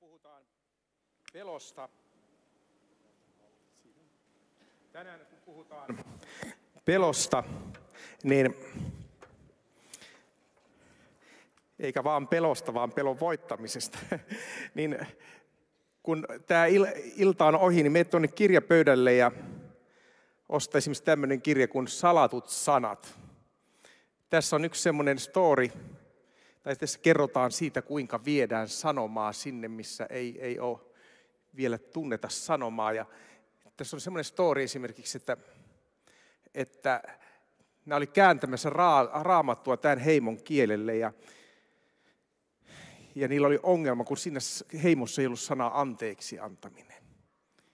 puhutaan pelosta, tänään kun puhutaan pelosta, niin eikä vaan pelosta, vaan pelon voittamisesta, niin kun tämä ilta on ohi, niin menet tuonne kirjapöydälle ja osta esimerkiksi tämmöinen kirja kuin Salatut sanat. Tässä on yksi semmoinen story, tai tässä kerrotaan siitä, kuinka viedään sanomaa sinne, missä ei, ei ole vielä tunneta sanomaa. Ja tässä on semmoinen story esimerkiksi, että, että nämä oli kääntämässä raamattua tämän heimon kielelle ja, ja niillä oli ongelma, kun siinä heimossa ei ollut sanaa anteeksi antaminen.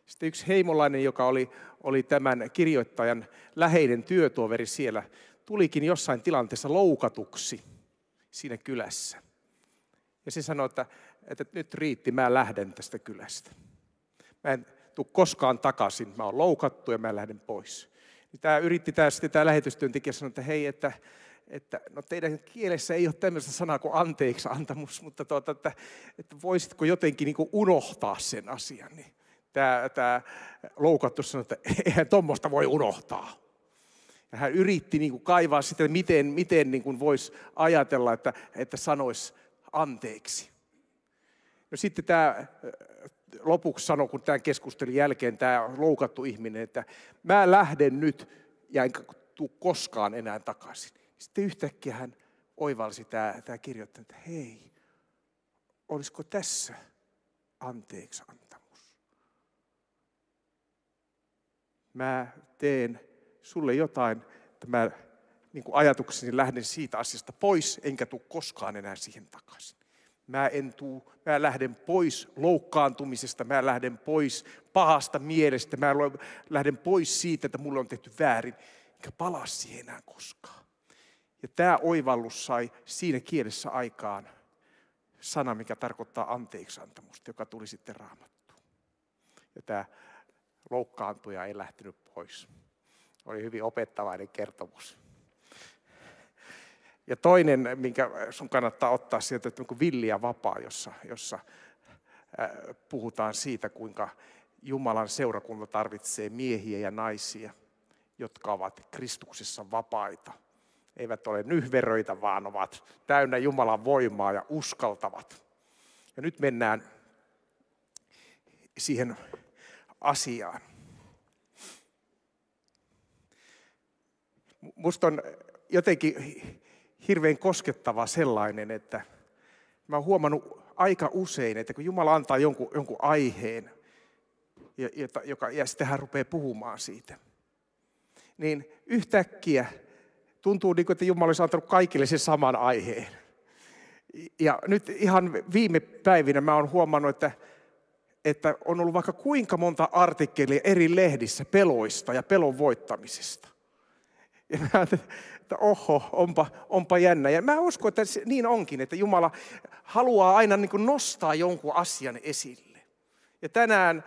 Sitten yksi heimolainen, joka oli, oli tämän kirjoittajan läheinen työtoveri siellä, tulikin jossain tilanteessa loukatuksi – siinä kylässä. Ja se sanoi, että, että nyt riitti, mä lähden tästä kylästä. Mä en tule koskaan takaisin, mä oon loukattu ja mä lähden pois. Niin tämä yritti tämä, sitten tämä lähetystyöntekijä sanoa, että hei, että, että no teidän kielessä ei ole tämmöistä sanaa kuin anteeksi antamus, mutta tuota, että, että voisitko jotenkin niin unohtaa sen asian. Niin tämä, tämä loukattu sanoi, että eihän tuommoista voi unohtaa. Ja hän yritti niin kuin kaivaa sitä, miten, miten niin kuin voisi ajatella, että, että sanoisi anteeksi. No sitten tämä lopuksi sanoi, kun tämän keskustelun jälkeen tämä loukattu ihminen, että mä lähden nyt ja enkä tule koskaan enää takaisin. Sitten yhtäkkiä hän oivalsi tämä, tämä kirjoittaja, että hei, olisiko tässä anteeksi antamus? Mä teen sulle jotain, että mä niin kuin ajatukseni lähden siitä asiasta pois, enkä tule koskaan enää siihen takaisin. Mä en tuu, mä lähden pois loukkaantumisesta, mä lähden pois pahasta mielestä, mä lähden pois siitä, että mulle on tehty väärin, enkä palaa siihen enää koskaan. Ja tämä oivallus sai siinä kielessä aikaan sana, mikä tarkoittaa anteeksiantamusta, joka tuli sitten raamattuun. Ja tämä loukkaantuja ei lähtenyt pois oli hyvin opettavainen kertomus. Ja toinen, minkä sun kannattaa ottaa sieltä, että on villi ja vapaa, jossa, jossa puhutaan siitä, kuinka Jumalan seurakunta tarvitsee miehiä ja naisia, jotka ovat Kristuksessa vapaita. Eivät ole nyhveröitä, vaan ovat täynnä Jumalan voimaa ja uskaltavat. Ja nyt mennään siihen asiaan. musta on jotenkin hirveän koskettava sellainen, että mä oon huomannut aika usein, että kun Jumala antaa jonkun, jonkun aiheen, jota, joka, ja sitten hän rupeaa puhumaan siitä, niin yhtäkkiä tuntuu niin kuin, että Jumala olisi antanut kaikille sen saman aiheen. Ja nyt ihan viime päivinä mä oon huomannut, että, että on ollut vaikka kuinka monta artikkelia eri lehdissä peloista ja pelon voittamisesta. Ja mä että oho, onpa, onpa jännä. Ja mä uskon, että niin onkin, että Jumala haluaa aina niin nostaa jonkun asian esille. Ja tänään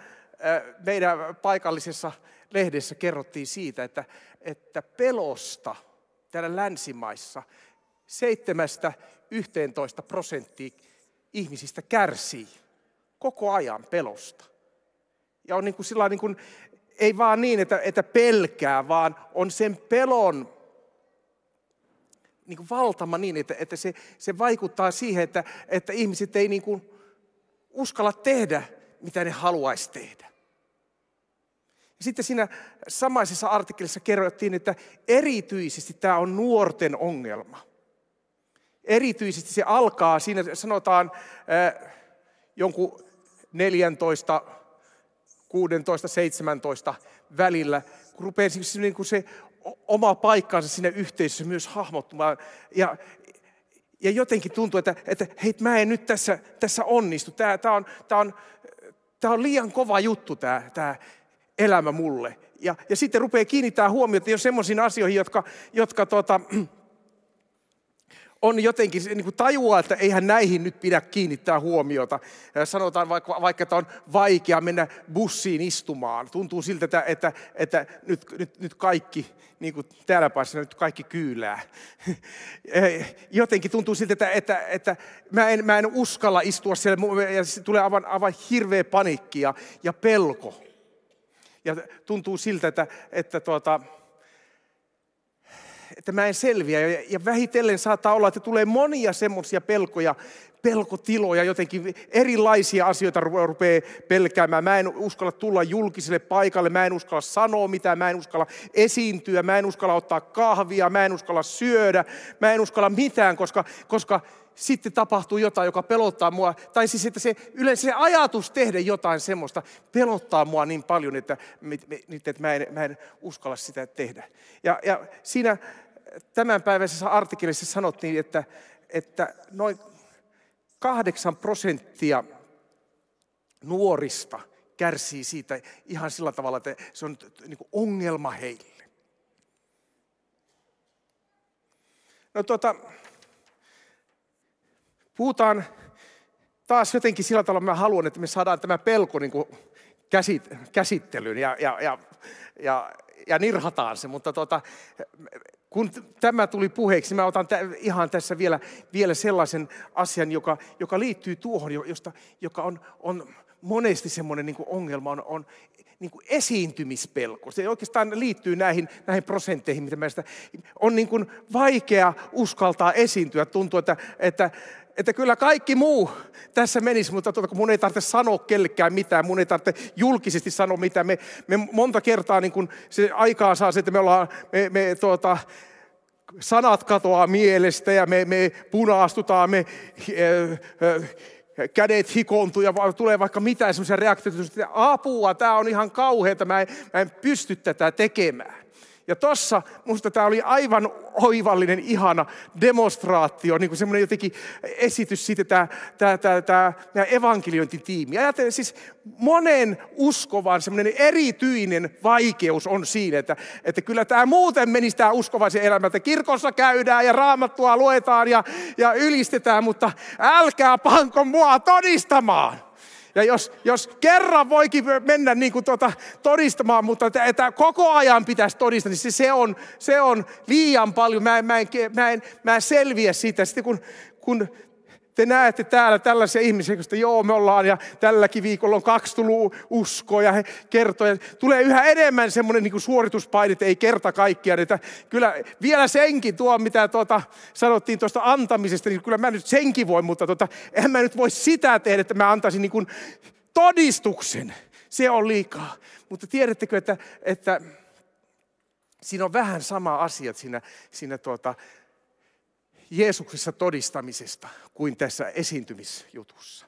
meidän paikallisessa lehdessä kerrottiin siitä, että, että pelosta täällä länsimaissa 7-11 prosenttia ihmisistä kärsii koko ajan pelosta. Ja on niin kuin sillä niin kuin ei vaan niin, että, että pelkää, vaan on sen pelon niin kuin valtama niin, että, että se, se vaikuttaa siihen, että, että ihmiset ei niin kuin uskalla tehdä, mitä ne haluaisi tehdä. Ja sitten siinä samaisessa artikkelissa kerrottiin, että erityisesti tämä on nuorten ongelma. Erityisesti se alkaa, siinä sanotaan äh, jonkun 14 16-17 välillä, kun rupeaa se, niin kuin se oma paikkaansa siinä yhteisössä myös hahmottumaan. Ja, ja jotenkin tuntuu, että, että hei, mä en nyt tässä, tässä onnistu. Tämä, tää on, tää on, tää on liian kova juttu tämä, tämä elämä mulle. Ja, ja sitten rupeaa kiinnittämään huomiota jo semmoisiin asioihin, jotka, jotka tota, on jotenkin, niin kuin tajuaa, että eihän näihin nyt pidä kiinnittää huomiota. Sanotaan vaikka, vaikka että on vaikea mennä bussiin istumaan. Tuntuu siltä, että, että, että nyt, nyt, nyt kaikki, niin kuin täällä päässä, nyt kaikki kyylää. Jotenkin tuntuu siltä, että, että, että mä, en, mä en uskalla istua siellä ja tulee aivan, aivan hirveä panikki ja, ja pelko. Ja tuntuu siltä, että, että tuota, että mä en selviä. Ja, vähitellen saattaa olla, että tulee monia semmoisia pelkoja, pelkotiloja, jotenkin erilaisia asioita rupeaa pelkäämään. Mä en uskalla tulla julkiselle paikalle, mä en uskalla sanoa mitään, mä en uskalla esiintyä, mä en uskalla ottaa kahvia, mä en uskalla syödä, mä en uskalla mitään, koska, koska sitten tapahtuu jotain, joka pelottaa mua. Tai siis, että se, yleensä se ajatus tehdä jotain semmoista pelottaa mua niin paljon, että, että mä, en, mä en uskalla sitä tehdä. Ja, ja siinä äh, tämänpäiväisessä artikkelissa sanottiin, että, että noin kahdeksan prosenttia nuorista kärsii siitä ihan sillä tavalla, että se on niin ongelma heille. No tuota, Puhutaan taas jotenkin sillä tavalla, mä haluan, että me saadaan tämä pelko niin kuin käsit, käsittelyyn ja, ja, ja, ja, ja nirhataan se. Mutta tota, kun tämä tuli puheeksi, mä otan ihan tässä vielä, vielä sellaisen asian, joka, joka liittyy tuohon, josta, joka on, on monesti semmoinen niin ongelma on, on niin kuin esiintymispelko. Se oikeastaan liittyy näihin, näihin prosentteihin, mitä meistä on niin kuin vaikea uskaltaa esiintyä. Tuntuu, että, että, että kyllä kaikki muu tässä menisi, mutta tuota, kun mun ei tarvitse sanoa kellekään mitään, mun ei tarvitse julkisesti sanoa mitään. Me, me monta kertaa niin kuin se aikaa saa se, että me ollaan, me, me tuota, sanat katoaa mielestä ja me, me punaastutaan, me... Eh, eh, kädet hikoontuu ja tulee vaikka mitään semmoisia reaktioita, että apua, tämä on ihan kauheata, mä en, mä en pysty tätä tekemään. Ja tossa musta tämä oli aivan oivallinen, ihana demonstraatio, niin kuin semmoinen jotenkin esitys siitä tämä, tämä, tämä, tämä, tämä evankeliointitiimi. Ajattelen siis monen uskovan semmoinen erityinen vaikeus on siinä, että, että kyllä tämä muuten menisi tämä uskovaisen elämä, että kirkossa käydään ja raamattua luetaan ja, ja ylistetään, mutta älkää panko mua todistamaan. Ja jos, jos kerran voikin mennä niin kuin tuota, todistamaan, mutta että, että koko ajan pitäisi todistaa, niin se, se, on, se on liian paljon. Mä en, mä en, mä en, mä en selviä siitä. Sitten kun, kun te näette täällä tällaisia ihmisiä, joista joo me ollaan ja tälläkin viikolla on kaksi tullut uskoa ja he kertoo. Tulee yhä enemmän semmoinen niin suorituspaine, että ei kerta kaikkia. Että kyllä vielä senkin tuo, mitä tuota, sanottiin tuosta antamisesta, niin kyllä mä nyt senkin voin, mutta tuota, en mä nyt voi sitä tehdä, että mä antaisin niin kuin todistuksen. Se on liikaa. Mutta tiedättekö, että, että siinä on vähän sama asia siinä, siinä tuota, Jeesuksessa todistamisesta kuin tässä esiintymisjutussa.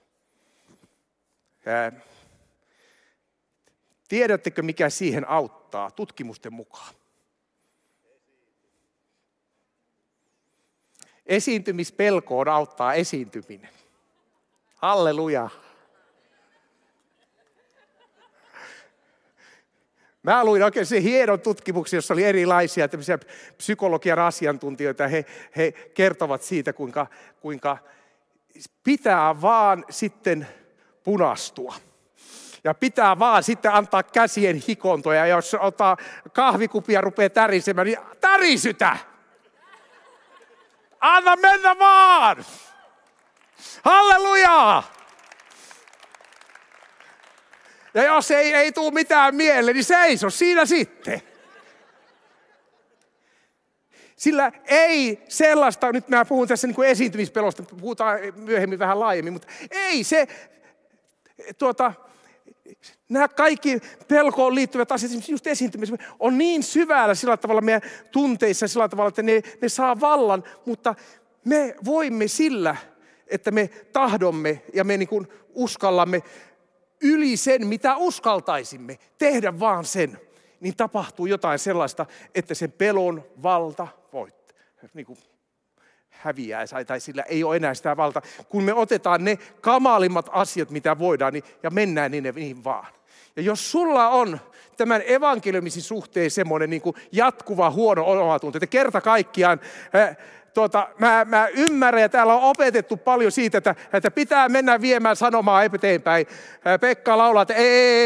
Ää, tiedättekö, mikä siihen auttaa tutkimusten mukaan? Esiintymispelkoon auttaa esiintyminen. Halleluja. Mä luin oikein se hienon tutkimuksen, jossa oli erilaisia psykologian asiantuntijoita. He, he kertovat siitä, kuinka, kuinka pitää vaan sitten punastua. Ja pitää vaan sitten antaa käsien hikontoja. Ja jos ottaa kahvikupia rupeaa tärisemään, niin tärisytä! Anna mennä vaan! Hallelujaa! Ja jos ei, ei tule mitään mieleen, niin seiso siinä sitten. Sillä ei sellaista, nyt mä puhun tässä niin kuin esiintymispelosta, puhutaan myöhemmin vähän laajemmin, mutta ei se, tuota, nämä kaikki pelkoon liittyvät asiat, esimerkiksi just esiintymis, on niin syvällä sillä tavalla meidän tunteissa, sillä tavalla, että ne, ne saa vallan, mutta me voimme sillä, että me tahdomme ja me niin kuin uskallamme yli sen, mitä uskaltaisimme tehdä vaan sen, niin tapahtuu jotain sellaista, että sen pelon valta voit, niin kuin häviää tai sillä ei ole enää sitä valtaa. Kun me otetaan ne kamalimmat asiat, mitä voidaan, niin, ja mennään niin, niin vaan. Ja jos sulla on tämän evankeliumisen suhteen semmoinen niin kuin jatkuva huono omatunto, että kerta kaikkiaan äh, tuota, mä, mä ymmärrän, ja täällä on opetettu paljon siitä, että, että pitää mennä viemään sanomaa eteenpäin. Pekka laulaa, että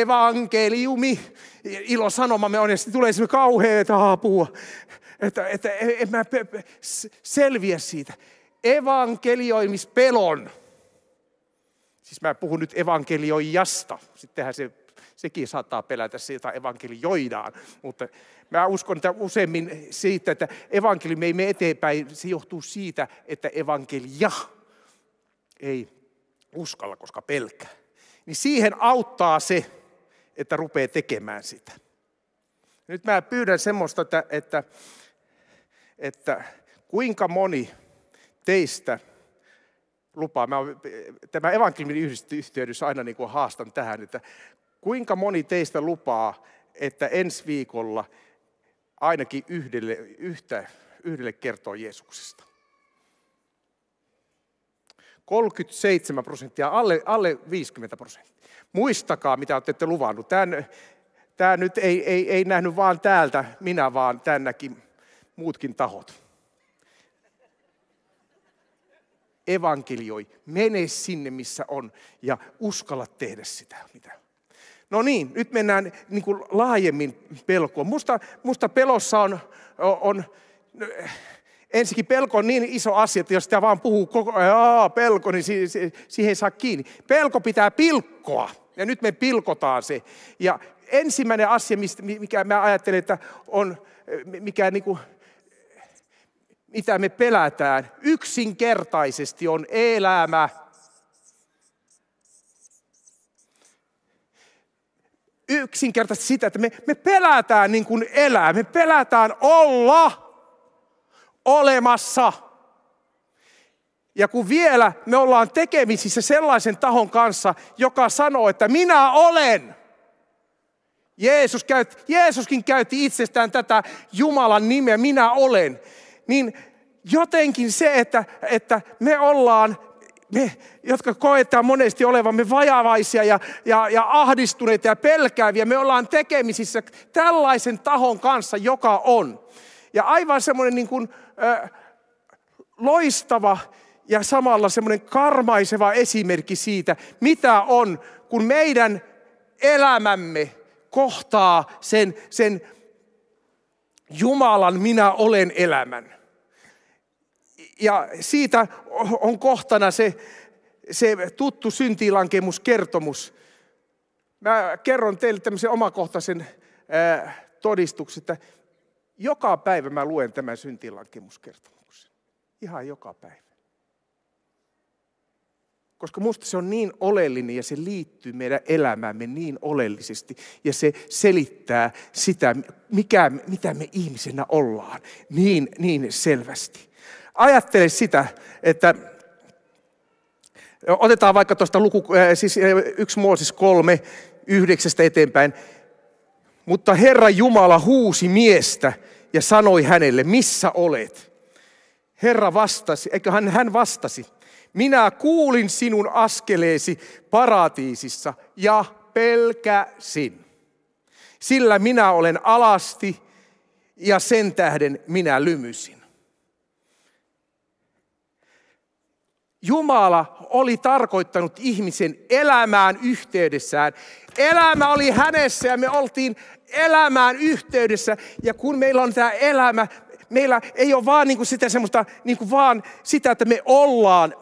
evankeliumi, ilo sanomamme on, ja sitten tulee semmoinen kauheata apua, että, että e, en mä selviä siitä. Evankelioimispelon. Siis mä puhun nyt evankelioijasta. Sittenhän se, sekin saattaa pelätä, sitä evankelioidaan. Mutta Mä uskon, että useimmin siitä, että evankeliumi ei mene eteenpäin, se johtuu siitä, että evankelia ei uskalla, koska pelkää. Niin siihen auttaa se, että rupeaa tekemään sitä. Nyt mä pyydän semmoista, että, että, että kuinka moni teistä lupaa, mä, tämä evankeliumin yhteydessä aina niin kuin haastan tähän, että kuinka moni teistä lupaa, että ensi viikolla ainakin yhdelle, yhtä, yhdelle kertoo Jeesuksesta. 37 prosenttia, alle, alle 50 prosenttia. Muistakaa, mitä olette luvannut. Tämän, tämä nyt ei, ei, ei nähnyt vaan täältä, minä vaan tännäkin muutkin tahot. Evankelioi, mene sinne missä on ja uskalla tehdä sitä, mitä No niin, nyt mennään niin kuin laajemmin pelkoon. Musta, musta pelossa on, on, on eh, ensinnäkin pelko on niin iso asia, että jos sitä vaan puhuu koko eh, ajan, pelko, niin si, si, siihen ei saa kiinni. Pelko pitää pilkkoa, ja nyt me pilkotaan se. Ja ensimmäinen asia, mikä mä ajattelen, että on, eh, mikä niin kuin, mitä me pelätään, yksinkertaisesti on elämä yksinkertaisesti sitä, että me, me pelätään niin kuin elää, me pelätään olla olemassa. Ja kun vielä me ollaan tekemisissä sellaisen tahon kanssa, joka sanoo, että minä olen. Jeesus käyt, Jeesuskin käytti itsestään tätä Jumalan nimeä, minä olen. Niin jotenkin se, että, että me ollaan me, jotka koetaan monesti olevamme vajavaisia ja, ja, ja ahdistuneita ja pelkääviä, me ollaan tekemisissä tällaisen tahon kanssa, joka on. Ja aivan semmoinen niin kuin, ö, loistava ja samalla semmoinen karmaiseva esimerkki siitä, mitä on, kun meidän elämämme kohtaa sen, sen Jumalan minä olen elämän. Ja siitä on kohtana se, se tuttu syntiilankemuskertomus. Mä kerron teille tämmöisen omakohtaisen todistuksen, että joka päivä mä luen tämän syntiilankemuskertomuksen. Ihan joka päivä. Koska musta se on niin oleellinen ja se liittyy meidän elämäämme niin oleellisesti. Ja se selittää sitä, mikä, mitä me ihmisenä ollaan niin, niin selvästi ajattele sitä, että otetaan vaikka tuosta luku, äh, siis äh, yksi Mooses kolme, yhdeksästä eteenpäin. Mutta Herra Jumala huusi miestä ja sanoi hänelle, missä olet? Herra vastasi, eikö hän, hän vastasi, minä kuulin sinun askeleesi paratiisissa ja pelkäsin. Sillä minä olen alasti ja sen tähden minä lymysin. Jumala oli tarkoittanut ihmisen elämään yhteydessään. Elämä oli hänessä ja me oltiin elämään yhteydessä. Ja kun meillä on tämä elämä, meillä ei ole vaan niin kuin sitä semmoista, niin kuin vaan sitä, että me ollaan,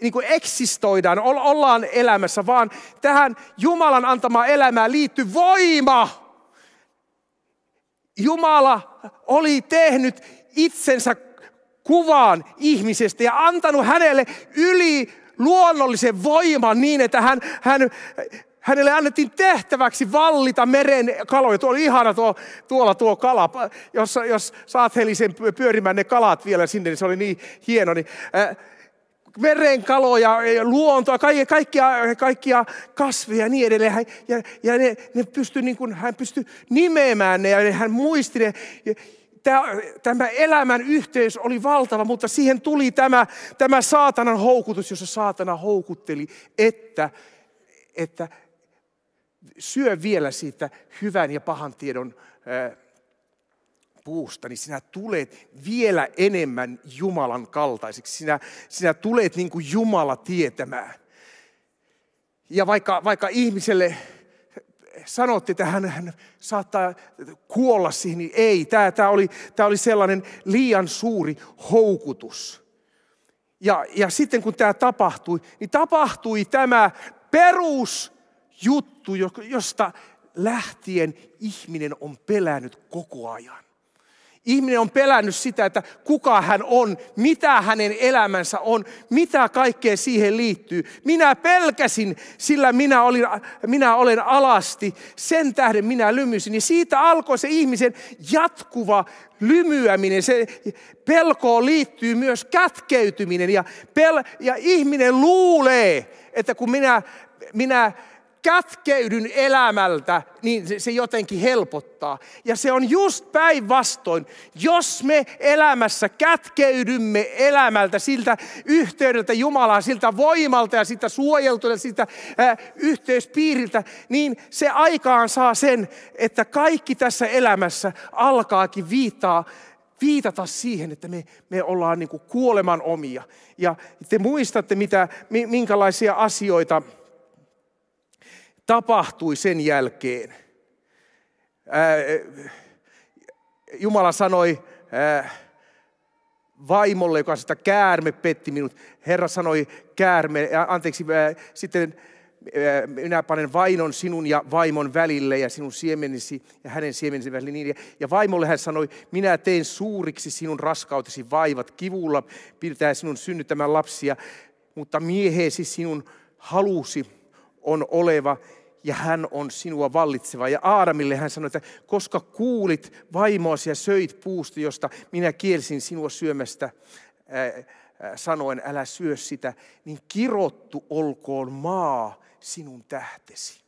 niin kuin eksistoidaan, ollaan elämässä, vaan tähän Jumalan antamaan elämään liittyy voima. Jumala oli tehnyt itsensä kuvan ihmisestä ja antanut hänelle yli luonnollisen voiman niin, että hän, hän, hänelle annettiin tehtäväksi vallita meren kaloja. Tuo oli ihana tuo, tuolla tuo kala, jos, jos saat helisen pyörimään ne kalat vielä sinne, niin se oli niin hieno. Niin, äh, merenkaloja, luontoa, kaikkia, kaikkia, kaikkia kasveja ja niin edelleen. Hän, ja ja ne, ne pystyi niin kuin, hän pystyi nimeämään ne ja hän muisti ne. Ja, tämä elämän yhteys oli valtava, mutta siihen tuli tämä, tämä saatanan houkutus, jossa saatana houkutteli, että, että syö vielä siitä hyvän ja pahan tiedon puusta, niin sinä tulet vielä enemmän Jumalan kaltaiseksi. Sinä, sinä tulet niin kuin Jumala tietämään. Ja vaikka, vaikka ihmiselle sanotti, että hän, hän saattaa kuolla siihen, niin ei. Tämä, tämä, oli, tämä oli sellainen liian suuri houkutus. Ja, ja sitten kun tämä tapahtui, niin tapahtui tämä perusjuttu, josta lähtien ihminen on pelännyt koko ajan. Ihminen on pelännyt sitä, että kuka hän on, mitä hänen elämänsä on, mitä kaikkea siihen liittyy. Minä pelkäsin, sillä minä, olin, minä olen alasti, sen tähden minä lymysin. Ja siitä alkoi se ihmisen jatkuva lymyäminen, se pelkoon liittyy myös kätkeytyminen. Ja, pel- ja ihminen luulee, että kun minä, minä kätkeydyn elämältä, niin se jotenkin helpottaa. Ja se on just päinvastoin. Jos me elämässä kätkeydymme elämältä siltä yhteydeltä Jumalaa, siltä voimalta ja siltä suojeltuilta, siltä äh, yhteyspiiriltä, niin se aikaan saa sen, että kaikki tässä elämässä alkaakin viitaa viitata siihen, että me, me ollaan niin kuoleman omia. Ja te muistatte, mitä, minkälaisia asioita – tapahtui sen jälkeen. Jumala sanoi vaimolle, joka sitä käärme petti minut. Herra sanoi käärme, anteeksi, sitten minä panen vainon sinun ja vaimon välille ja sinun siemenesi ja hänen siemenesi välille. Niin ja vaimolle hän sanoi, minä teen suuriksi sinun raskautesi vaivat kivulla, pitää sinun synnyttämään lapsia, mutta miehesi sinun halusi on oleva ja hän on sinua vallitseva. Ja Aaramille hän sanoi, että koska kuulit vaimoasi ja söit puusta, josta minä kielsin sinua syömästä, sanoen, älä syö sitä, niin kirottu olkoon maa sinun tähtesi.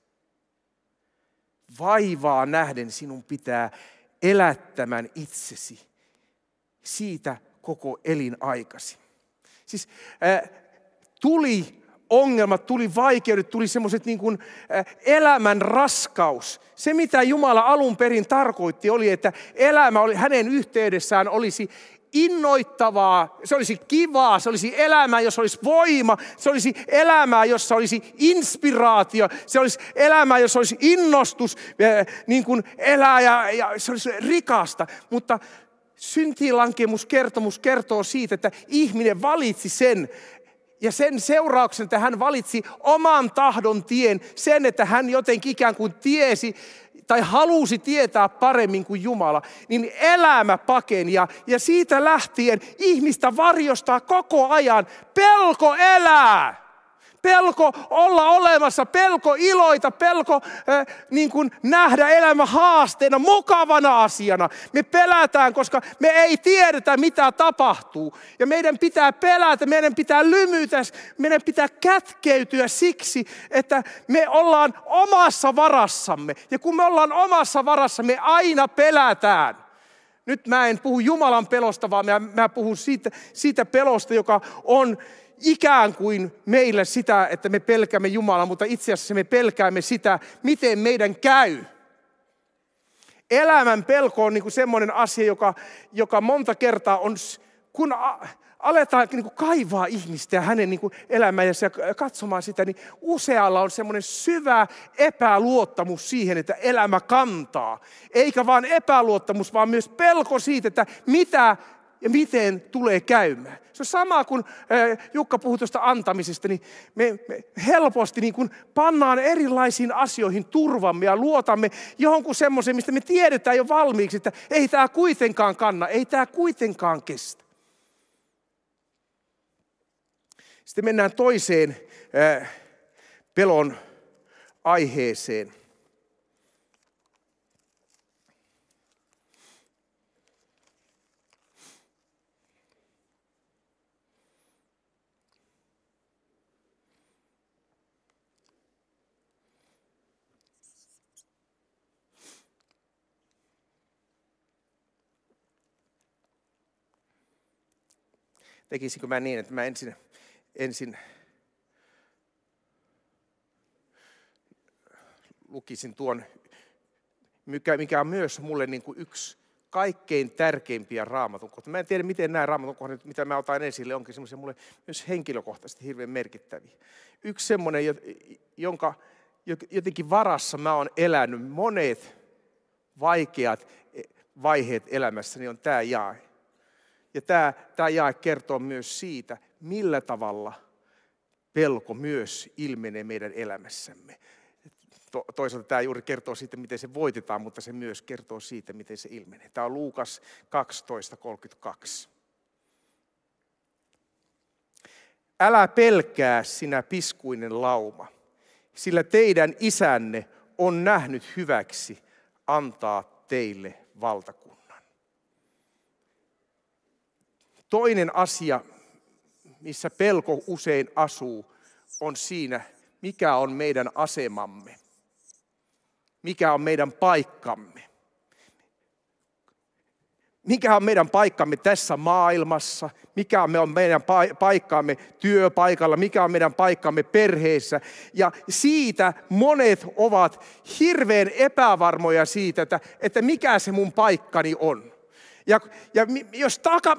Vaivaa nähden sinun pitää elättämän itsesi siitä koko elinaikasi. Siis äh, tuli ongelmat, tuli vaikeudet, tuli semmoiset niin kuin äh, elämän raskaus. Se, mitä Jumala alun perin tarkoitti, oli, että elämä oli, hänen yhteydessään olisi innoittavaa, se olisi kivaa, se olisi elämää, jossa olisi voima, se olisi elämää, jossa olisi inspiraatio, se olisi elämää, jossa olisi innostus äh, niin kuin elää ja, ja se olisi rikasta. Mutta syntiinlankemuskertomus kertoo siitä, että ihminen valitsi sen, ja sen seurauksen, että hän valitsi oman tahdon tien, sen, että hän jotenkin ikään kuin tiesi tai halusi tietää paremmin kuin Jumala, niin elämä pakeni ja, ja siitä lähtien ihmistä varjostaa koko ajan pelko elää pelko olla olemassa, pelko iloita, pelko äh, niin kuin nähdä elämä haasteena, mukavana asiana. Me pelätään, koska me ei tiedetä, mitä tapahtuu. Ja meidän pitää pelätä, meidän pitää lymytä, meidän pitää kätkeytyä siksi, että me ollaan omassa varassamme. Ja kun me ollaan omassa varassamme, aina pelätään. Nyt mä en puhu Jumalan pelosta, vaan mä, mä puhun siitä, siitä pelosta, joka on ikään kuin meillä sitä, että me pelkäämme Jumalaa, mutta itse asiassa me pelkäämme sitä, miten meidän käy. Elämän pelko on niin semmoinen asia, joka, joka monta kertaa on, kun a, aletaan niin kuin kaivaa ihmistä ja hänen niin elämäänsä ja katsomaan sitä, niin usealla on semmoinen syvä epäluottamus siihen, että elämä kantaa. Eikä vaan epäluottamus, vaan myös pelko siitä, että mitä ja miten tulee käymään. Se on sama kuin eh, Jukka puhui tuosta antamisesta, niin me, me helposti niin kuin pannaan erilaisiin asioihin turvamme ja luotamme johonkin semmoiseen, mistä me tiedetään jo valmiiksi, että ei tämä kuitenkaan kanna, ei tämä kuitenkaan kestä. Sitten mennään toiseen eh, pelon aiheeseen. tekisinkö mä niin, että mä ensin, ensin lukisin tuon, mikä, mikä on myös mulle niin kuin yksi kaikkein tärkeimpiä raamatun kohtia. Mä en tiedä, miten nämä raamatun kohdat, mitä mä otan esille, onkin semmoisia mulle myös henkilökohtaisesti hirveän merkittäviä. Yksi semmoinen, jonka jotenkin varassa mä oon elänyt monet vaikeat eh, vaiheet elämässäni, on tämä jae. Ja tämä, tämä jae kertoo myös siitä, millä tavalla pelko myös ilmenee meidän elämässämme. Toisaalta tämä juuri kertoo siitä, miten se voitetaan, mutta se myös kertoo siitä, miten se ilmenee. Tämä on Luukas 12.32. Älä pelkää sinä piskuinen lauma, sillä teidän isänne on nähnyt hyväksi antaa teille valtakunnan. Toinen asia, missä pelko usein asuu, on siinä, mikä on meidän asemamme, mikä on meidän paikkamme. Mikä on meidän paikkamme tässä maailmassa? Mikä on meidän paikkaamme työpaikalla? Mikä on meidän paikkamme perheessä? Ja siitä monet ovat hirveän epävarmoja siitä, että, että mikä se mun paikkani on. Ja, ja jos taka,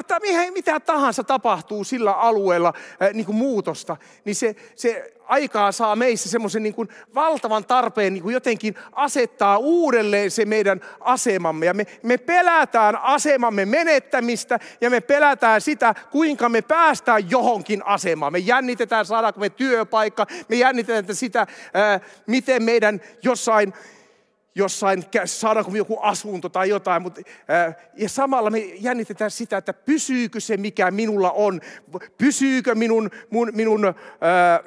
mitä tahansa tapahtuu sillä alueella niin kuin muutosta, niin se, se aikaa saa meissä semmoisen niin valtavan tarpeen niin kuin jotenkin asettaa uudelleen se meidän asemamme. Ja me, me pelätään asemamme menettämistä ja me pelätään sitä, kuinka me päästään johonkin asemaan. Me jännitetään, saadaanko me työpaikka, me jännitetään sitä, ää, miten meidän jossain jossain saadaanko joku asunto tai jotain, mutta ää, ja samalla me jännitetään sitä, että pysyykö se, mikä minulla on, pysyykö minun, mun, minun ää,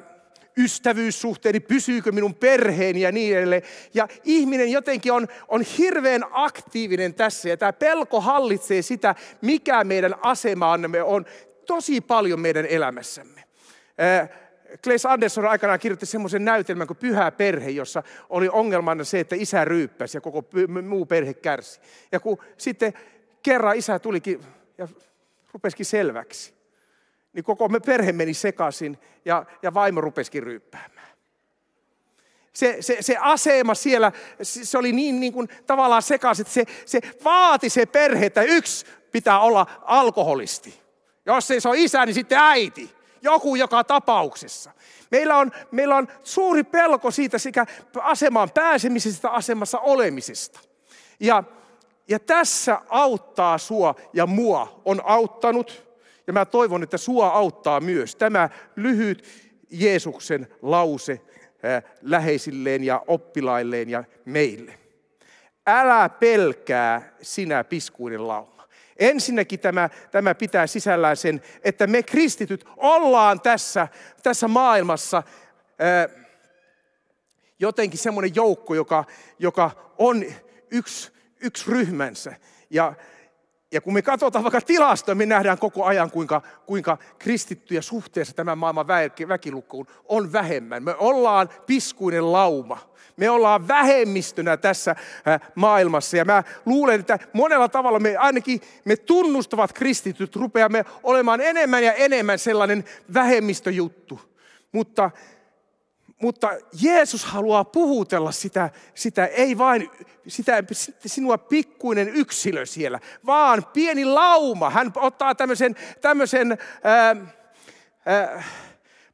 ystävyyssuhteeni, pysyykö minun perheeni ja niin edelleen. Ja ihminen jotenkin on, on hirveän aktiivinen tässä ja tämä pelko hallitsee sitä, mikä meidän asemaamme on tosi paljon meidän elämässämme. Ää, Claes Andersson aikanaan kirjoitti semmoisen näytelmän kuin Pyhä perhe, jossa oli ongelmana se, että isä ryyppäsi ja koko muu perhe kärsi. Ja kun sitten kerran isä tulikin ja rupesikin selväksi, niin koko me perhe meni sekaisin ja, ja vaimo rupesikin ryyppäämään. Se, se, se asema siellä, se, se oli niin, niin kuin tavallaan sekaisin, että se, se vaati se perhe, että yksi pitää olla alkoholisti. Jos ei se on isä, niin sitten äiti joku joka tapauksessa. Meillä on, meillä on suuri pelko siitä sekä asemaan pääsemisestä, asemassa olemisesta. Ja, ja tässä auttaa sua ja mua on auttanut, ja mä toivon, että sua auttaa myös tämä lyhyt Jeesuksen lause eh, läheisilleen ja oppilailleen ja meille. Älä pelkää sinä piskuinen laulu. Ensinnäkin tämä, tämä pitää sisällään sen, että me kristityt ollaan tässä, tässä maailmassa ää, jotenkin semmoinen joukko, joka, joka on yksi, yksi ryhmänsä. Ja ja kun me katsotaan vaikka tilastoja, me nähdään koko ajan, kuinka, kuinka kristittyjä suhteessa tämän maailman väkilukuun on vähemmän. Me ollaan piskuinen lauma. Me ollaan vähemmistönä tässä äh, maailmassa. Ja mä luulen, että monella tavalla me ainakin me tunnustavat kristityt rupeamme olemaan enemmän ja enemmän sellainen vähemmistöjuttu. Mutta mutta Jeesus haluaa puhutella sitä, sitä ei vain sitä, sinua pikkuinen yksilö siellä, vaan pieni lauma. Hän ottaa tämmöisen, tämmöisen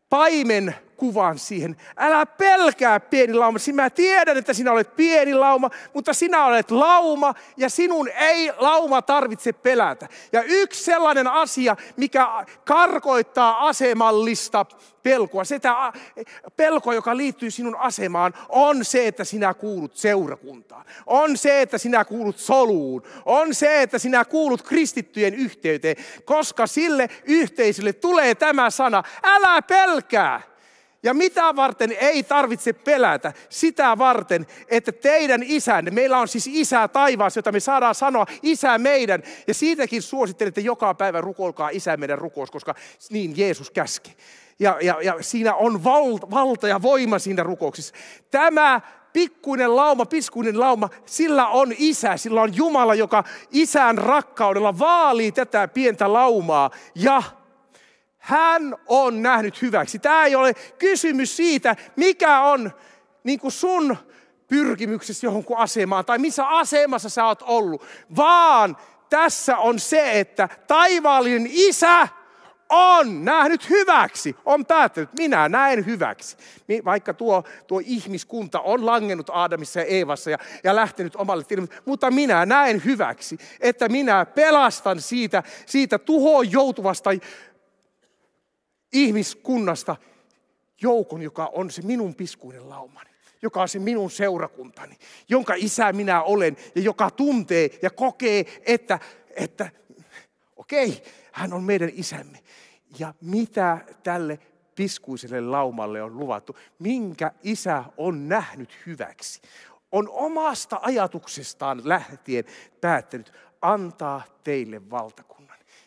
paimen kuvan siihen. Älä pelkää pieni lauma. Sinä siis mä tiedän, että sinä olet pieni lauma, mutta sinä olet lauma ja sinun ei lauma tarvitse pelätä. Ja yksi sellainen asia, mikä karkoittaa asemallista pelkoa, se pelko, joka liittyy sinun asemaan, on se, että sinä kuulut seurakuntaan. On se, että sinä kuulut soluun. On se, että sinä kuulut kristittyjen yhteyteen, koska sille yhteisölle tulee tämä sana, älä pelkää. Ja mitä varten ei tarvitse pelätä? Sitä varten, että teidän isänne, meillä on siis isää taivaassa, jota me saadaan sanoa, isä meidän. Ja siitäkin suosittelen, että joka päivä rukoilkaa isä meidän rukous, koska niin Jeesus käski. Ja, ja, ja siinä on valta, valta ja voima siinä rukouksessa. Tämä pikkuinen lauma, piskuinen lauma, sillä on isä, sillä on Jumala, joka isän rakkaudella vaalii tätä pientä laumaa ja hän on nähnyt hyväksi. Tämä ei ole kysymys siitä, mikä on niin kuin sun pyrkimyksessä johonkin asemaan tai missä asemassa sä oot ollut, vaan tässä on se, että taivaallinen isä on nähnyt hyväksi, on päättänyt, minä näen hyväksi. Vaikka tuo, tuo ihmiskunta on langennut Aadamissa ja Eevassa ja, ja lähtenyt omalle tilalle, mutta minä näen hyväksi, että minä pelastan siitä, siitä tuhoon joutuvasta ihmiskunnasta joukon, joka on se minun piskuinen laumani, joka on se minun seurakuntani, jonka isä minä olen ja joka tuntee ja kokee, että, että okei, okay, hän on meidän isämme. Ja mitä tälle piskuiselle laumalle on luvattu, minkä isä on nähnyt hyväksi, on omasta ajatuksestaan lähtien päättänyt antaa teille valtakunnan.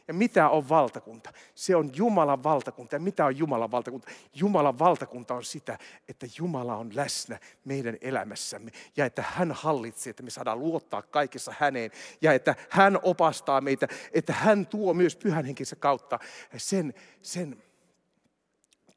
Ja mitä on valtakunta? Se on Jumalan valtakunta. Ja mitä on Jumalan valtakunta? Jumalan valtakunta on sitä, että Jumala on läsnä meidän elämässämme ja että hän hallitsee, että me saadaan luottaa kaikessa häneen ja että hän opastaa meitä, että hän tuo myös pyhän henkensä kautta sen, sen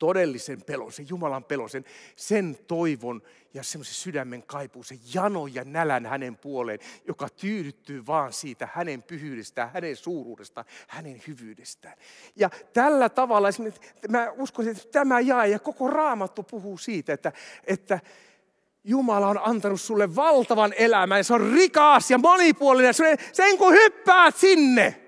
todellisen pelon, sen Jumalan pelon, sen, sen toivon ja semmoisen sydämen kaipuun, sen jano ja nälän hänen puoleen, joka tyydyttyy vaan siitä hänen pyhyydestään, hänen suuruudestaan, hänen hyvyydestään. Ja tällä tavalla esimerkiksi, mä uskon, että tämä jaa ja koko raamattu puhuu siitä, että, että Jumala on antanut sulle valtavan elämän. Se on rikas ja monipuolinen. Sen kun hyppäät sinne,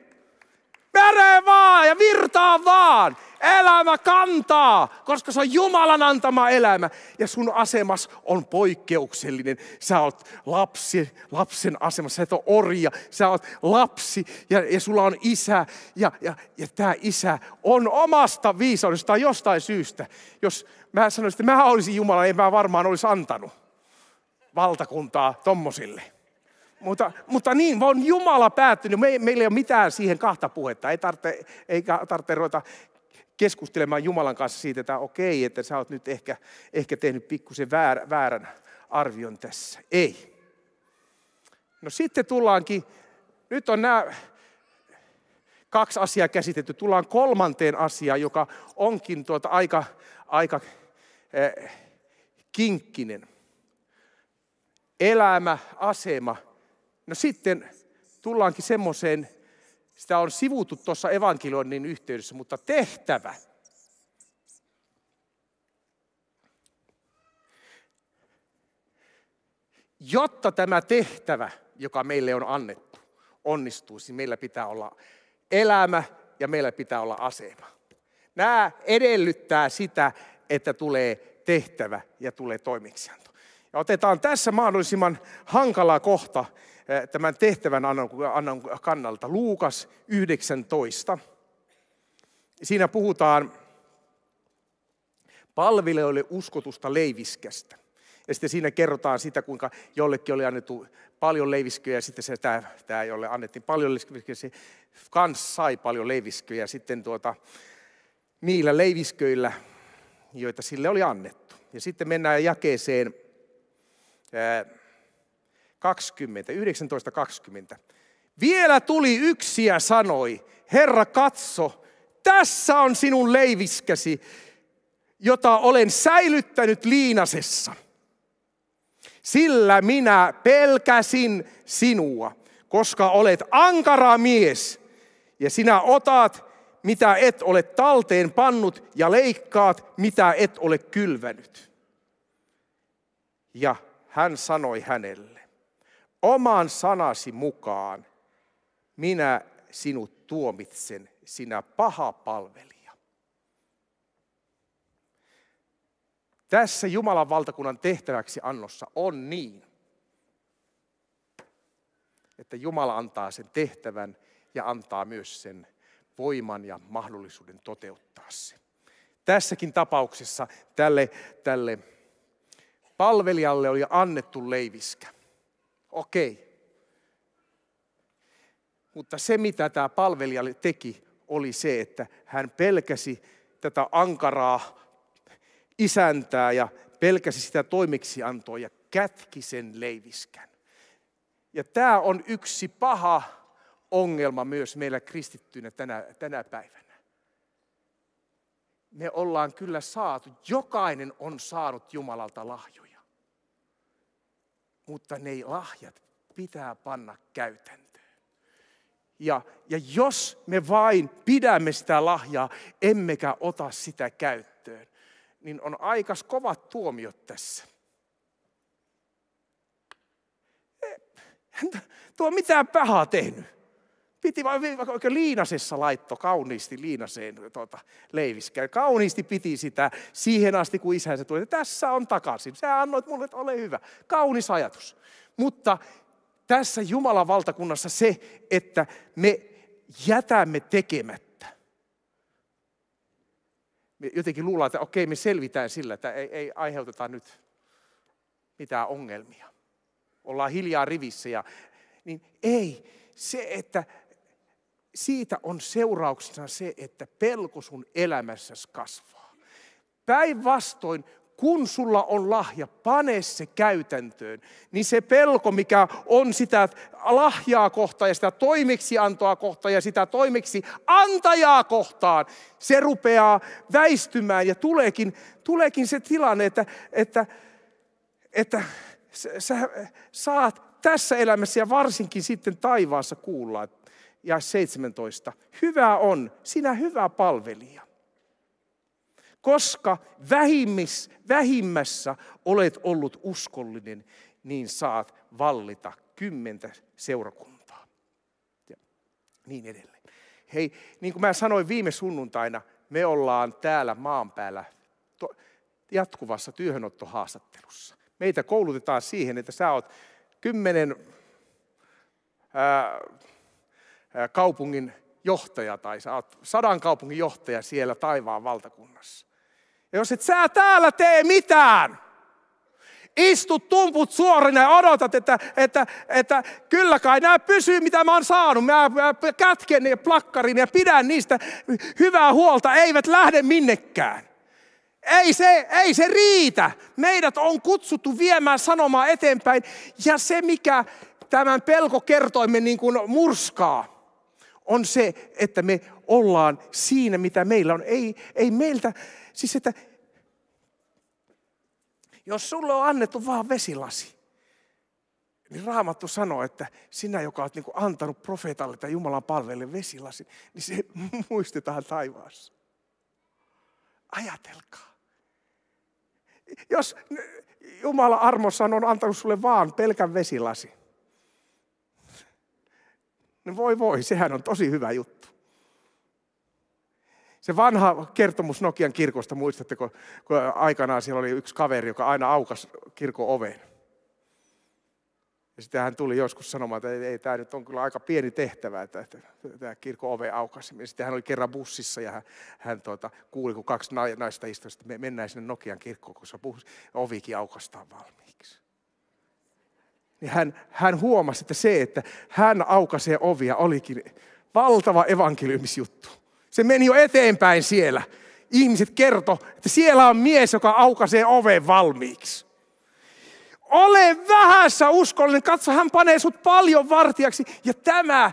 vere vaan ja virtaa vaan. Elämä kantaa, koska se on Jumalan antama elämä. Ja sun asemas on poikkeuksellinen. Sä oot lapsi, lapsen asemassa, sä et ole orja, sä oot lapsi ja, ja sulla on isä. Ja, ja, ja tämä isä on omasta viisaudesta tai jostain syystä. Jos mä sanoisin, että mä olisin Jumala, en mä varmaan olisi antanut valtakuntaa tommosille. Mutta, mutta niin, vaan Jumala päättynyt. Me, meillä ei ole mitään siihen kahta puhetta. Ei tarvitse, ei tarvitse ruveta keskustelemaan Jumalan kanssa siitä, että okei, että sä oot nyt ehkä, ehkä tehnyt pikkusen väärän, väärän arvion tässä. Ei. No sitten tullaankin, nyt on nämä kaksi asiaa käsitetty. Tullaan kolmanteen asiaan, joka onkin tuota aika, aika eh, kinkkinen. Elämä, asema. No sitten tullaankin semmoiseen sitä on sivuttu tuossa evankelioinnin yhteydessä, mutta tehtävä. Jotta tämä tehtävä, joka meille on annettu, onnistuisi, meillä pitää olla elämä ja meillä pitää olla asema. Nämä edellyttää sitä, että tulee tehtävä ja tulee toimeksianto. Ja otetaan tässä mahdollisimman hankala kohta, Eh, tämän tehtävän annon kannalta. Luukas 19. Siinä puhutaan palvelijoille uskotusta leiviskästä. Ja sitten siinä kerrotaan sitä, kuinka jollekin oli annettu paljon leiviskyjä ja sitten se, tämä, tämä jolle annettiin paljon leiviskyjä, se kans sai paljon leiviskyjä. Ja sitten tuota, niillä leivisköillä, joita sille oli annettu. Ja sitten mennään jakeeseen ää, 20, 19.20. Vielä tuli yksi ja sanoi, Herra katso, tässä on sinun leiviskäsi, jota olen säilyttänyt liinasessa. Sillä minä pelkäsin sinua, koska olet ankara mies ja sinä otat, mitä et ole talteen pannut ja leikkaat, mitä et ole kylvänyt. Ja hän sanoi hänelle, oman sanasi mukaan minä sinut tuomitsen, sinä paha palvelija. Tässä Jumalan valtakunnan tehtäväksi annossa on niin, että Jumala antaa sen tehtävän ja antaa myös sen voiman ja mahdollisuuden toteuttaa se. Tässäkin tapauksessa tälle, tälle palvelijalle oli annettu leiviskä. Okei. Mutta se, mitä tämä palvelija teki, oli se, että hän pelkäsi tätä ankaraa isäntää ja pelkäsi sitä toimeksiantoa ja kätki sen leiviskän. Ja tämä on yksi paha ongelma myös meillä kristittyinä tänä, tänä päivänä. Me ollaan kyllä saatu, jokainen on saanut Jumalalta lahjoja mutta ne lahjat pitää panna käytäntöön. Ja, ja jos me vain pidämme sitä lahjaa, emmekä ota sitä käyttöön, niin on aika kovat tuomiot tässä. Eh, tuo mitään pahaa tehnyt. Piti vaikka liinasessa laitto kauniisti liinaseen tuota, leiviskään. Kauniisti piti sitä siihen asti, kun isänsä tuli. Tässä on takaisin. Sä annoit mulle, että ole hyvä. Kaunis ajatus. Mutta tässä Jumalan valtakunnassa se, että me jätämme tekemättä. Me jotenkin luullaan, että okei, me selvitään sillä, että ei, ei aiheuteta nyt mitään ongelmia. Ollaan hiljaa rivissä ja niin ei. Se, että siitä on seurauksena se, että pelko sun elämässäsi kasvaa. Päinvastoin, kun sulla on lahja, pane se käytäntöön, niin se pelko, mikä on sitä lahjaa kohtaan ja sitä toimeksiantoa kohtaan ja sitä toimeksi antajaa kohtaan, se rupeaa väistymään ja tuleekin, tuleekin se tilanne, että, että, että sä saat tässä elämässä ja varsinkin sitten taivaassa kuulla, että ja 17. Hyvä on, sinä hyvä palvelija. Koska vähimmissä, vähimmässä olet ollut uskollinen, niin saat vallita kymmentä seurakuntaa. Ja niin edelleen. Hei, niin kuin mä sanoin viime sunnuntaina, me ollaan täällä maan päällä jatkuvassa työhönottohaastattelussa. Meitä koulutetaan siihen, että sä oot kymmenen ää, kaupungin johtaja tai sä oot sadan kaupungin johtaja siellä taivaan valtakunnassa. Ja jos et sä täällä tee mitään, istut tumput suorina ja odotat, että, että, että kyllä kai nämä pysyy, mitä mä oon saanut. Mä, mä kätken ne plakkarin ja pidän niistä hyvää huolta, eivät lähde minnekään. Ei se, ei se riitä. Meidät on kutsuttu viemään sanomaa eteenpäin. Ja se, mikä tämän pelko kertoimme niin kuin murskaa, on se, että me ollaan siinä, mitä meillä on. Ei, ei meiltä, siis että jos sulle on annettu vaan vesilasi, niin Raamattu sanoo, että sinä, joka olet niin antanut profeetalle tai Jumalan palvelle vesilasi, niin se muistetaan taivaassa. Ajatelkaa. Jos Jumala armossaan on antanut sulle vaan pelkän vesilasi, No voi voi, sehän on tosi hyvä juttu. Se vanha kertomus Nokian kirkosta, muistatteko, kun aikanaan siellä oli yksi kaveri, joka aina aukas kirkon oven. Ja sitten hän tuli joskus sanomaan, että ei, ei tämä nyt on kyllä aika pieni tehtävä, että, että, että tämä kirkon aukasi. Ja Sitten hän oli kerran bussissa ja hän, hän tuota, kuuli, kun kaksi naista istui, että mennään sinne Nokian kirkkoon, koska ovikin aukastaan valmiin niin hän, hän huomasi, että se, että hän aukaisee ovia, olikin valtava evankeliumisjuttu. Se meni jo eteenpäin siellä. Ihmiset kerto, että siellä on mies, joka aukaisee oven valmiiksi. Ole vähässä uskollinen, katso hän panee sut paljon vartijaksi. Ja tämä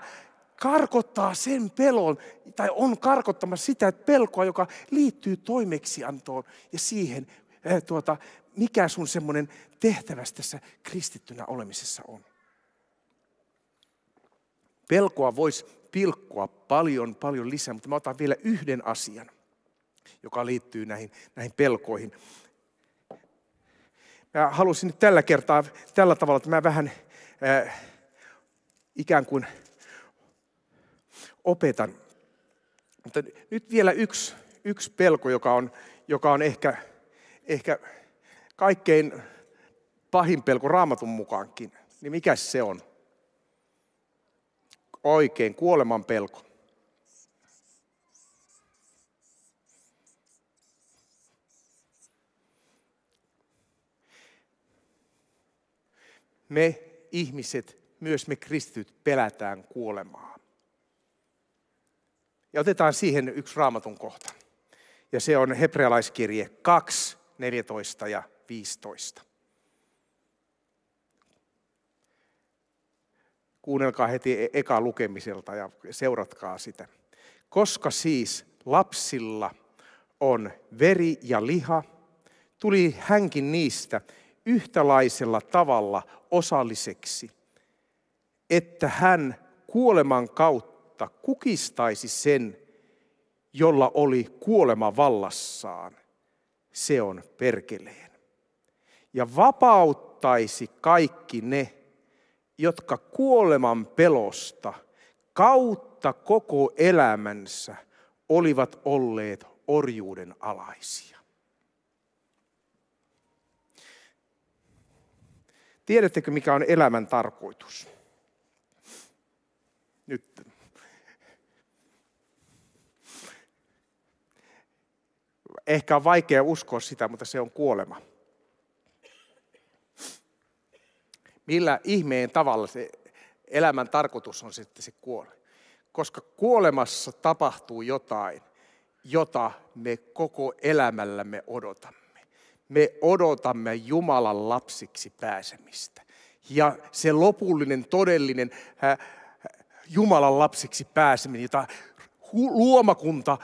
karkottaa sen pelon, tai on karkottamassa sitä pelkoa, joka liittyy toimeksiantoon ja siihen, äh, tuota, mikä sun semmoinen tehtävässä tässä kristittynä olemisessa on. Pelkoa voisi pilkkoa paljon, paljon lisää, mutta mä otan vielä yhden asian, joka liittyy näihin, näihin pelkoihin. Mä halusin nyt tällä kertaa tällä tavalla, että mä vähän äh, ikään kuin opetan. Mutta nyt vielä yksi, yksi pelko, joka on, joka on ehkä, ehkä kaikkein pahin pelko raamatun mukaankin, niin mikä se on? Oikein, kuoleman pelko. Me ihmiset, myös me kristityt, pelätään kuolemaa. Ja otetaan siihen yksi raamatun kohta. Ja se on hebrealaiskirje 2, 14 ja 15. Kuunnelkaa heti e- eka lukemiselta ja seuratkaa sitä. Koska siis lapsilla on veri ja liha, tuli hänkin niistä yhtälaisella tavalla osalliseksi, että hän kuoleman kautta kukistaisi sen, jolla oli kuolema vallassaan. Se on perkeleen ja vapauttaisi kaikki ne, jotka kuoleman pelosta kautta koko elämänsä olivat olleet orjuuden alaisia. Tiedättekö, mikä on elämän tarkoitus? Nyt. Ehkä on vaikea uskoa sitä, mutta se on kuolema. millä ihmeen tavalla se elämän tarkoitus on sitten se kuole. Koska kuolemassa tapahtuu jotain, jota me koko elämällämme odotamme. Me odotamme Jumalan lapsiksi pääsemistä. Ja se lopullinen, todellinen äh, äh, Jumalan lapsiksi pääseminen, jota luomakunta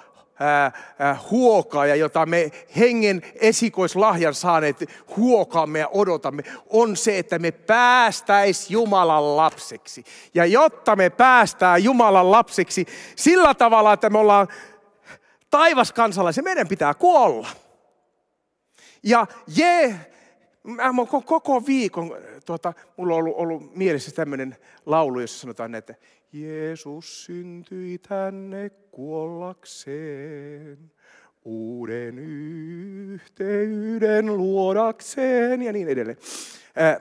huokaaja, jota me hengen esikoislahjan saaneet huokaamme ja odotamme, on se, että me päästäis Jumalan lapseksi. Ja jotta me päästään Jumalan lapseksi sillä tavalla, että me ollaan taivaskansalaisia, meidän pitää kuolla. Ja je, mä oon koko viikon, tuota, mulla on ollut, ollut mielessä tämmöinen laulu, jossa sanotaan, että Jeesus syntyi tänne kuollakseen, uuden yhteyden luodakseen ja niin edelleen. Ää,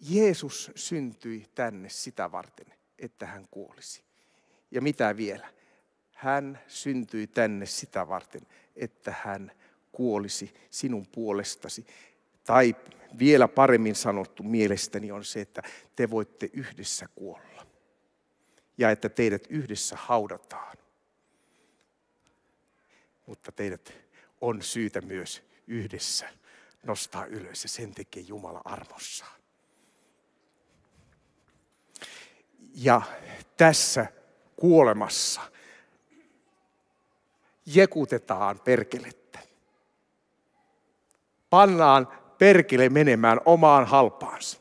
Jeesus syntyi tänne sitä varten, että hän kuolisi. Ja mitä vielä? Hän syntyi tänne sitä varten, että hän kuolisi sinun puolestasi. Tai vielä paremmin sanottu mielestäni on se, että te voitte yhdessä kuolla. Ja että teidät yhdessä haudataan. Mutta teidät on syytä myös yhdessä nostaa ylös ja sen tekee Jumala armossaan. Ja tässä kuolemassa jekutetaan perkelettä. Pannaan perkele menemään omaan halpaansa.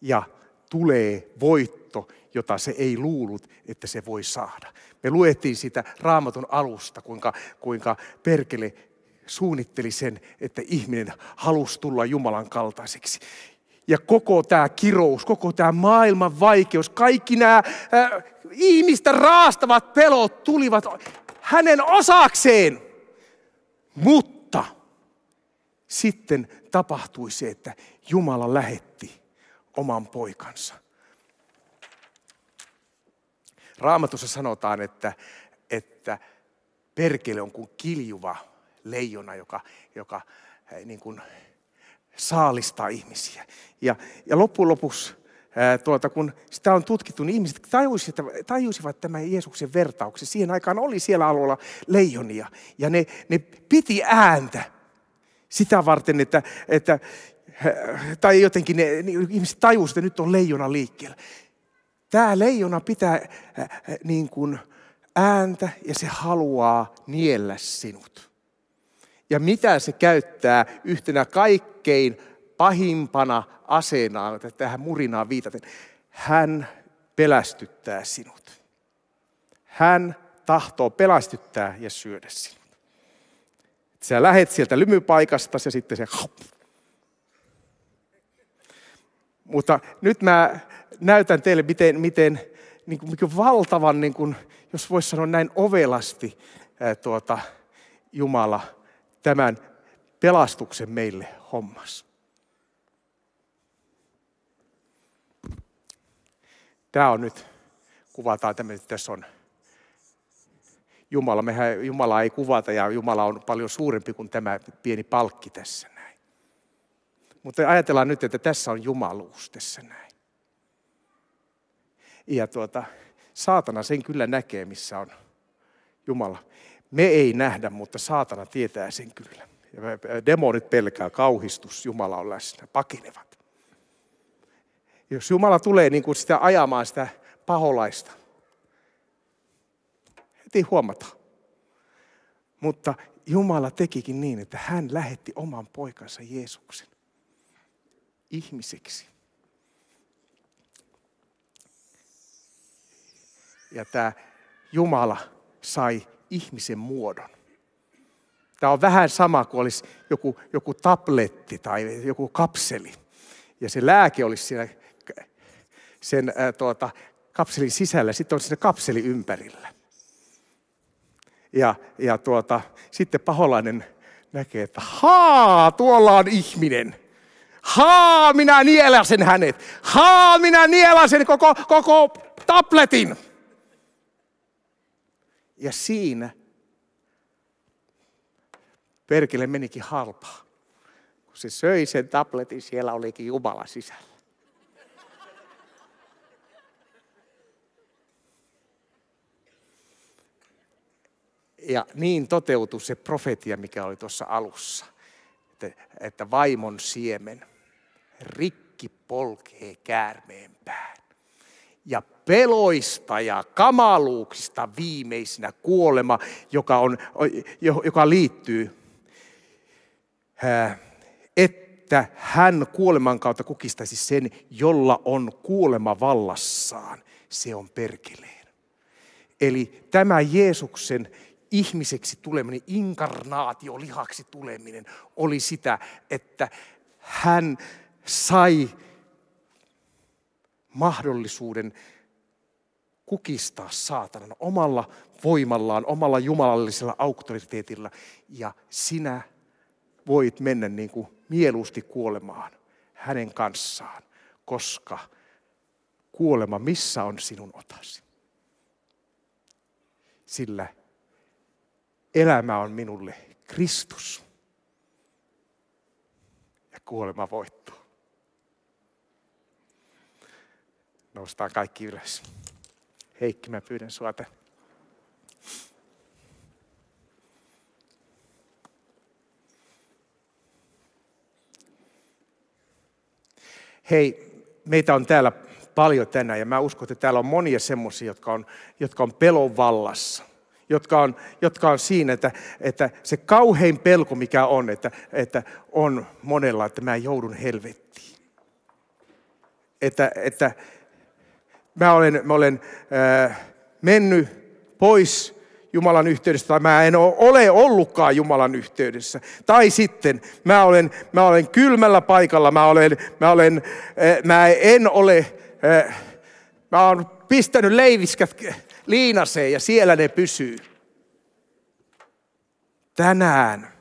Ja tulee voitto, jota se ei luullut, että se voi saada. Me luettiin sitä raamatun alusta, kuinka, kuinka perkele suunnitteli sen, että ihminen halusi tulla Jumalan kaltaiseksi. Ja koko tämä kirous, koko tämä maailman vaikeus, kaikki nämä äh, ihmistä raastavat pelot tulivat hänen osakseen. Mutta sitten tapahtui se, että Jumala lähetti oman poikansa. Raamatussa sanotaan, että, että perkele on kuin kiljuva leijona, joka, joka eh, niin kuin saalistaa ihmisiä. Ja, ja loppujen lopuksi, ää, eh, tuota, kun sitä on tutkittu, niin ihmiset tajusivat, tajusivat tämän Jeesuksen vertauksen. Siihen aikaan oli siellä alueella leijonia, ja ne, ne piti ääntä sitä varten, että, että tai jotenkin ne, ne ihmiset tajusivat, että nyt on leijona liikkeellä. Tämä leijona pitää niin kuin ääntä ja se haluaa niellä sinut. Ja mitä se käyttää yhtenä kaikkein pahimpana aseena tähän murinaan viitaten? Hän pelästyttää sinut. Hän tahtoo pelästyttää ja syödä sinut. Sä lähet sieltä lymypaikasta ja sitten se... Mutta nyt mä näytän teille, miten, miten niin kuin, mikä valtavan, niin kuin, jos voisi sanoa näin ovelasti, ää, tuota, Jumala tämän pelastuksen meille hommas. Tämä on nyt, kuvataan tämmöinen, että tässä on Jumala. Mehän Jumalaa ei kuvata ja Jumala on paljon suurempi kuin tämä pieni palkki tässä näin. Mutta ajatellaan nyt, että tässä on jumaluus tässä näin. Ja tuota, saatana sen kyllä näkee, missä on Jumala. Me ei nähdä, mutta saatana tietää sen kyllä. Demonit pelkää, kauhistus, Jumala on läsnä, pakenevat. Jos Jumala tulee niin kuin sitä ajamaan sitä paholaista – tahdittiin huomata. Mutta Jumala tekikin niin, että hän lähetti oman poikansa Jeesuksen ihmiseksi. Ja tämä Jumala sai ihmisen muodon. Tämä on vähän sama kuin olisi joku, joku tabletti tai joku kapseli. Ja se lääke olisi siinä sen äh, tuota, kapselin sisällä, sitten on siinä kapseli ympärillä. Ja, ja tuota, sitten paholainen näkee, että haa, tuolla on ihminen. Haa, minä nieläsen hänet. Haa, minä nieläsen koko, koko tabletin. Ja siinä perkele menikin halpaa. Kun se söi sen tabletin, siellä olikin Jumala sisällä. Ja niin toteutui se profetia, mikä oli tuossa alussa, että, että vaimon siemen rikki polkee käärmeen päin Ja peloista ja kamaluuksista viimeisinä kuolema, joka, on, joka liittyy, äh, että hän kuoleman kautta kukistaisi sen, jolla on kuolema vallassaan. Se on perkeleen. Eli tämä Jeesuksen ihmiseksi tuleminen, inkarnaatio, lihaksi tuleminen oli sitä, että hän sai mahdollisuuden kukistaa saatanan omalla voimallaan, omalla jumalallisella auktoriteetilla. Ja sinä voit mennä niin kuin mieluusti kuolemaan hänen kanssaan, koska kuolema missä on sinun otasi? Sillä elämä on minulle Kristus. Ja kuolema voitto. Noustaan kaikki ylös. Heikki, mä pyydän sua Hei, meitä on täällä paljon tänään ja mä uskon, että täällä on monia semmoisia, jotka on, jotka on pelon vallassa – jotka on, jotka on siinä, että, että se kauhein pelko, mikä on, että, että on monella, että mä joudun helvettiin. Että, että mä olen, mä olen äh, mennyt pois Jumalan yhteydessä, tai mä en ole ollutkaan Jumalan yhteydessä. Tai sitten mä olen, mä olen kylmällä paikalla, mä, olen, mä, olen, äh, mä en ole, äh, mä olen pistänyt leiviskät liinaseen ja siellä ne pysyy. Tänään,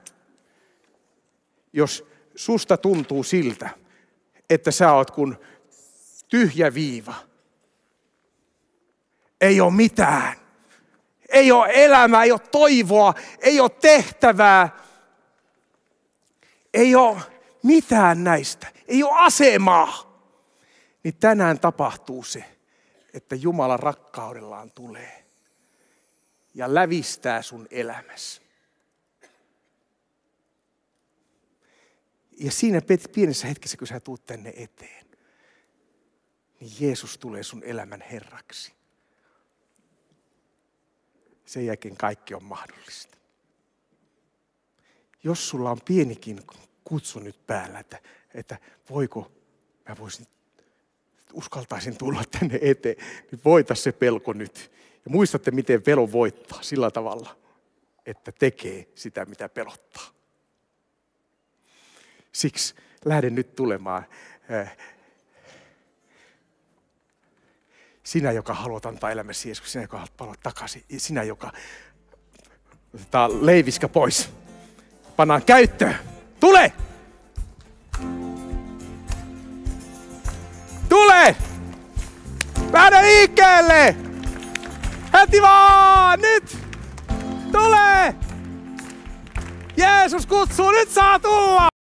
jos susta tuntuu siltä, että sä oot kun tyhjä viiva, ei ole mitään, ei ole elämää, ei ole toivoa, ei ole tehtävää, ei ole mitään näistä, ei ole asemaa, niin tänään tapahtuu se – että Jumala rakkaudellaan tulee ja lävistää sun elämässä. Ja siinä pienessä hetkessä, kun sä tuut tänne eteen, niin Jeesus tulee sun elämän herraksi. Sen jälkeen kaikki on mahdollista. Jos sulla on pienikin kutsu nyt päällä, että, että voiko mä voisin uskaltaisin tulla tänne eteen, niin voita se pelko nyt. Ja muistatte, miten velo voittaa sillä tavalla, että tekee sitä, mitä pelottaa. Siksi lähden nyt tulemaan. Äh, sinä, joka haluat antaa elämäsi Jeesus, sinä, joka haluat palata takaisin, sinä, joka otetaan leiviskä pois. Pannaan käyttöön. Tule! Päädä liikkeelle! Heti vaan! Nyt! Tule! Jeesus kutsuu, nyt saa tulla!